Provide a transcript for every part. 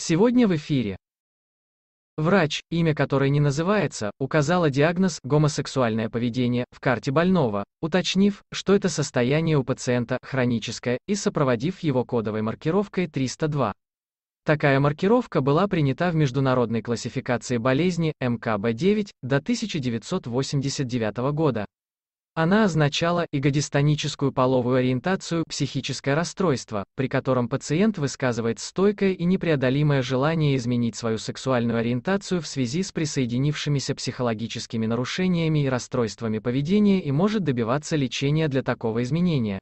Сегодня в эфире. Врач, имя которой не называется, указала диагноз «гомосексуальное поведение» в карте больного, уточнив, что это состояние у пациента хроническое и сопроводив его кодовой маркировкой 302. Такая маркировка была принята в международной классификации болезни МКБ-9 до 1989 года. Она означала эгодистоническую половую ориентацию, психическое расстройство, при котором пациент высказывает стойкое и непреодолимое желание изменить свою сексуальную ориентацию в связи с присоединившимися психологическими нарушениями и расстройствами поведения и может добиваться лечения для такого изменения.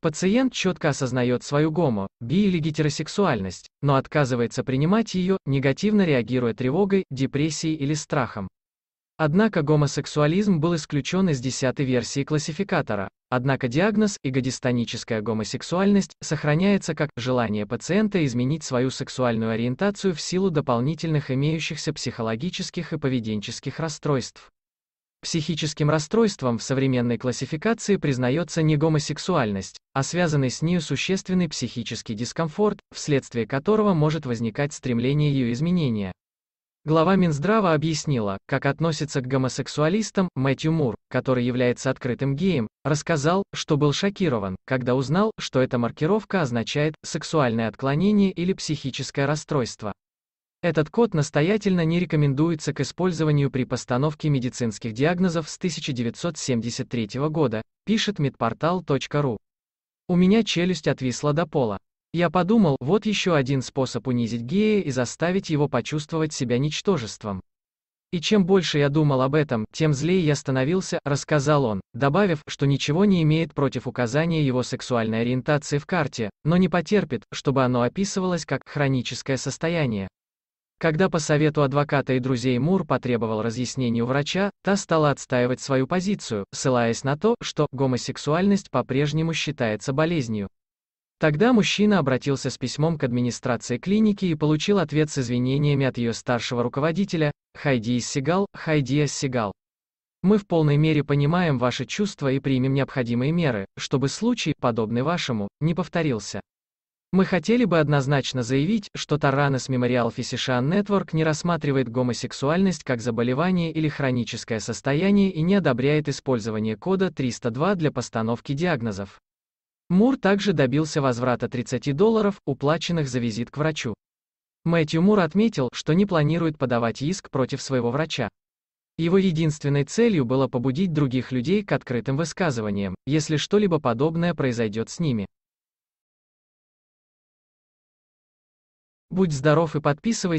Пациент четко осознает свою гомо, би или гетеросексуальность, но отказывается принимать ее, негативно реагируя тревогой, депрессией или страхом. Однако гомосексуализм был исключен из десятой версии классификатора. Однако диагноз «игодистоническая гомосексуальность» сохраняется как желание пациента изменить свою сексуальную ориентацию в силу дополнительных имеющихся психологических и поведенческих расстройств. Психическим расстройством в современной классификации признается не гомосексуальность, а связанный с нею существенный психический дискомфорт, вследствие которого может возникать стремление ее изменения. Глава Минздрава объяснила, как относится к гомосексуалистам, Мэтью Мур, который является открытым геем, рассказал, что был шокирован, когда узнал, что эта маркировка означает «сексуальное отклонение» или «психическое расстройство». Этот код настоятельно не рекомендуется к использованию при постановке медицинских диагнозов с 1973 года, пишет Medportal.ru. У меня челюсть отвисла до пола. Я подумал, вот еще один способ унизить гея и заставить его почувствовать себя ничтожеством. И чем больше я думал об этом, тем злее я становился, рассказал он, добавив, что ничего не имеет против указания его сексуальной ориентации в карте, но не потерпит, чтобы оно описывалось как хроническое состояние. Когда по совету адвоката и друзей Мур потребовал разъяснений у врача, та стала отстаивать свою позицию, ссылаясь на то, что гомосексуальность по-прежнему считается болезнью. Тогда мужчина обратился с письмом к администрации клиники и получил ответ с извинениями от ее старшего руководителя, Хайди Сигал, Хайди Сигал. Мы в полной мере понимаем ваши чувства и примем необходимые меры, чтобы случай, подобный вашему, не повторился. Мы хотели бы однозначно заявить, что Таранес Мемориал Фисишан Нетворк не рассматривает гомосексуальность как заболевание или хроническое состояние и не одобряет использование кода 302 для постановки диагнозов. Мур также добился возврата 30 долларов, уплаченных за визит к врачу. Мэтью Мур отметил, что не планирует подавать иск против своего врача. Его единственной целью было побудить других людей к открытым высказываниям, если что-либо подобное произойдет с ними. Будь здоров и подписывайся.